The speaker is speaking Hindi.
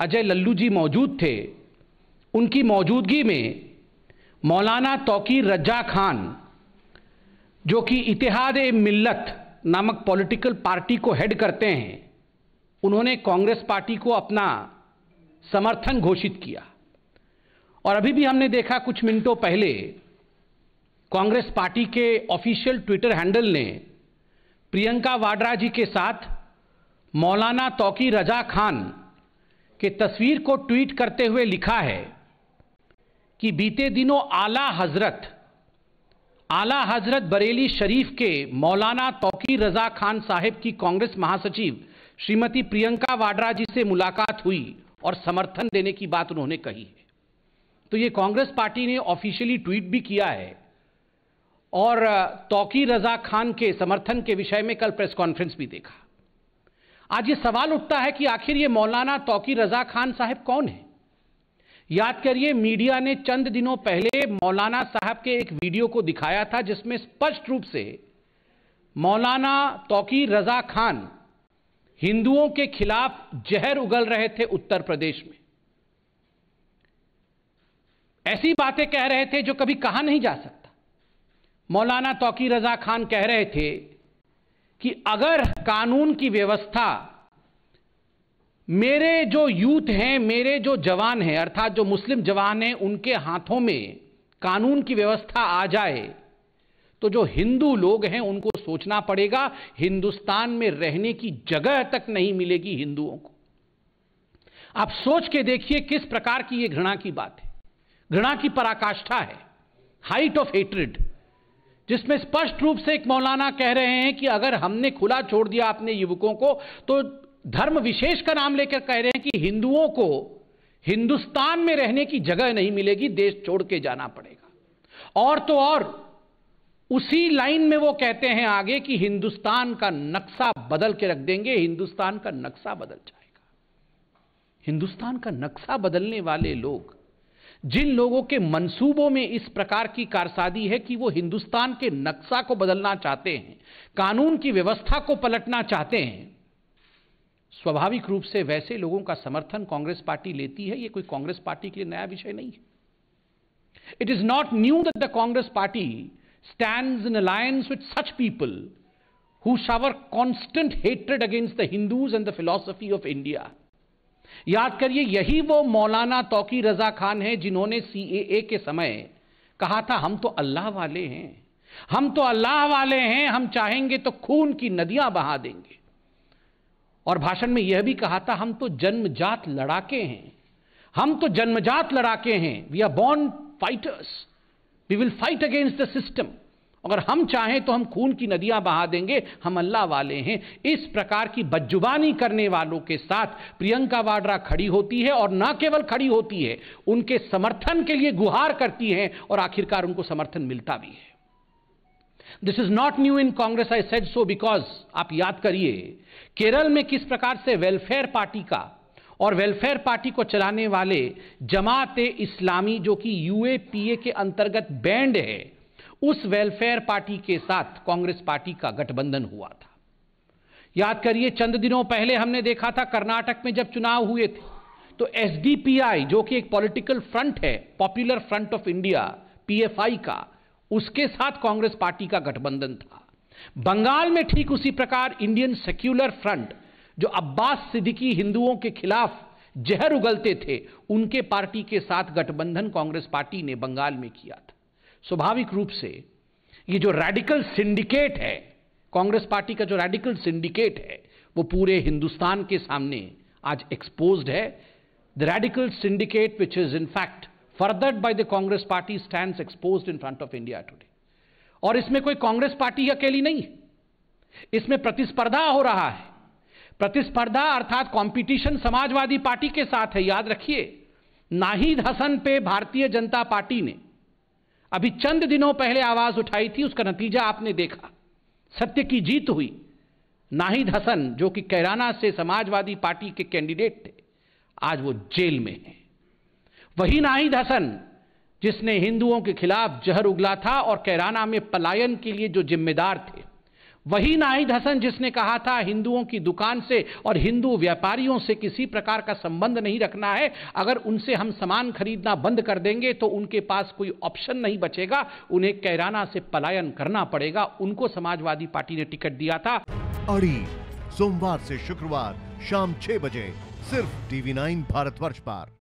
अजय लल्लू जी मौजूद थे उनकी मौजूदगी में मौलाना तोकीर रज्जा खान जो कि इतिहाद मिल्लत नामक पॉलिटिकल पार्टी को हेड करते हैं उन्होंने कांग्रेस पार्टी को अपना समर्थन घोषित किया और अभी भी हमने देखा कुछ मिनटों पहले कांग्रेस पार्टी के ऑफिशियल ट्विटर हैंडल ने प्रियंका वाड्रा जी के साथ मौलाना तोकी रजा खान कि तस्वीर को ट्वीट करते हुए लिखा है कि बीते दिनों आला हजरत आला हजरत बरेली शरीफ के मौलाना तौकीर रजा खान साहिब की कांग्रेस महासचिव श्रीमती प्रियंका वाड्रा जी से मुलाकात हुई और समर्थन देने की बात उन्होंने कही है तो ये कांग्रेस पार्टी ने ऑफिशियली ट्वीट भी किया है और तौकीर रजा खान के समर्थन के विषय में कल प्रेस कॉन्फ्रेंस भी देखा आज ये सवाल उठता है कि आखिर ये मौलाना तोकीर रजा खान साहब कौन है याद करिए मीडिया ने चंद दिनों पहले मौलाना साहब के एक वीडियो को दिखाया था जिसमें स्पष्ट रूप से मौलाना तोकीर रजा खान हिंदुओं के खिलाफ जहर उगल रहे थे उत्तर प्रदेश में ऐसी बातें कह रहे थे जो कभी कहा नहीं जा सकता मौलाना तोकीर रजा खान कह रहे थे कि अगर कानून की व्यवस्था मेरे जो यूथ हैं मेरे जो जवान हैं अर्थात जो मुस्लिम जवान हैं उनके हाथों में कानून की व्यवस्था आ जाए तो जो हिंदू लोग हैं उनको सोचना पड़ेगा हिंदुस्तान में रहने की जगह तक नहीं मिलेगी हिंदुओं को आप सोच के देखिए किस प्रकार की यह घृणा की बात है घृणा की पराकाष्ठा है हाइट ऑफ हेट्रिड जिसमें स्पष्ट रूप से एक मौलाना कह रहे हैं कि अगर हमने खुला छोड़ दिया अपने युवकों को तो धर्म विशेष का नाम लेकर कह रहे हैं कि हिंदुओं को हिंदुस्तान में रहने की जगह नहीं मिलेगी देश छोड़ के जाना पड़ेगा और तो और उसी लाइन में वो कहते हैं आगे कि हिंदुस्तान का नक्शा बदल के रख देंगे हिंदुस्तान का नक्शा बदल जाएगा हिंदुस्तान का नक्शा बदलने वाले लोग जिन लोगों के मंसूबों में इस प्रकार की कारसादी है कि वो हिंदुस्तान के नक्शा को बदलना चाहते हैं कानून की व्यवस्था को पलटना चाहते हैं स्वाभाविक रूप से वैसे लोगों का समर्थन कांग्रेस पार्टी लेती है ये कोई कांग्रेस पार्टी के लिए नया विषय नहीं है it is not new that the Congress party stand in alliance with such people who shower constant hatred against the Hindus and the philosophy of India याद करिए यही वो मौलाना तोकी रजा खान है जिन्होंने सीएए के समय कहा था हम तो अल्लाह वाले हैं हम तो अल्लाह वाले हैं हम चाहेंगे तो खून की नदियां बहा देंगे और भाषण में यह भी कहा था हम तो जन्मजात लड़ाके हैं हम तो जन्मजात लड़ाके हैं we are born fighters we will fight against the system अगर हम चाहें तो हम खून की नदियां बहा देंगे हम अल्लाह वाले हैं इस प्रकार की बज्जुबानी करने वालों के साथ प्रियंका वाड्रा खड़ी होती है और न केवल खड़ी होती है उनके समर्थन के लिए गुहार करती है और आखिरकार उनको समर्थन मिलता भी है this is not new in Congress I said so because आप याद करिए केरल में किस प्रकार से वेलफेयर पार्टी का और वेलफेयर पार्टी को चलाने वाले जमात इस्लामी जो कि यूएपीए के अंतर्गत बैंड है उस वेलफेयर पार्टी के साथ कांग्रेस पार्टी का गठबंधन हुआ था याद करिए चंद दिनों पहले हमने देखा था कर्नाटक में जब चुनाव हुए थे तो एसडीपीआई जो कि एक पॉलिटिकल फ्रंट है popular front of India PFI का उसके साथ कांग्रेस पार्टी का गठबंधन था बंगाल में ठीक उसी प्रकार इंडियन सेक्युलर फ्रंट जो अब्बास सिद्दीकी हिंदुओं के खिलाफ जहर उगलते थे उनके पार्टी के साथ गठबंधन कांग्रेस पार्टी ने बंगाल में किया था स्वाभाविक रूप से ये जो रेडिकल सिंडिकेट है कांग्रेस पार्टी का जो रेडिकल सिंडिकेट है वो पूरे हिंदुस्तान के सामने आज एक्सपोज्ड है the radical syndicate which is in fact furthered by the Congress party stand expose in front of India today और इसमें कोई कांग्रेस पार्टी अकेली नहीं है इसमें प्रतिस्पर्धा हो रहा है प्रतिस्पर्धा अर्थात कंपटीशन समाजवादी पार्टी के साथ है याद रखिए नाहिद हसन पे भारतीय जनता पार्टी ने अभी चंद दिनों पहले आवाज उठाई थी उसका नतीजा आपने देखा सत्य की जीत हुई नाहिद हसन जो कि कैराना से समाजवादी पार्टी के कैंडिडेट थे आज वो जेल में है वही नाहिद हसन जिसने हिंदुओं के खिलाफ जहर उगला था और कैराना में पलायन के लिए जो जिम्मेदार थे वही नाहिद हसन जिसने कहा था हिंदुओं की दुकान से और हिंदू व्यापारियों से किसी प्रकार का संबंध नहीं रखना है अगर उनसे हम सामान खरीदना बंद कर देंगे तो उनके पास कोई ऑप्शन नहीं बचेगा उन्हें कैराना से पलायन करना पड़ेगा उनको समाजवादी पार्टी ने टिकट दिया था अड़ी सोमवार से शुक्रवार शाम छह बजे सिर्फ टीवी नाइन भारत वर्ष पर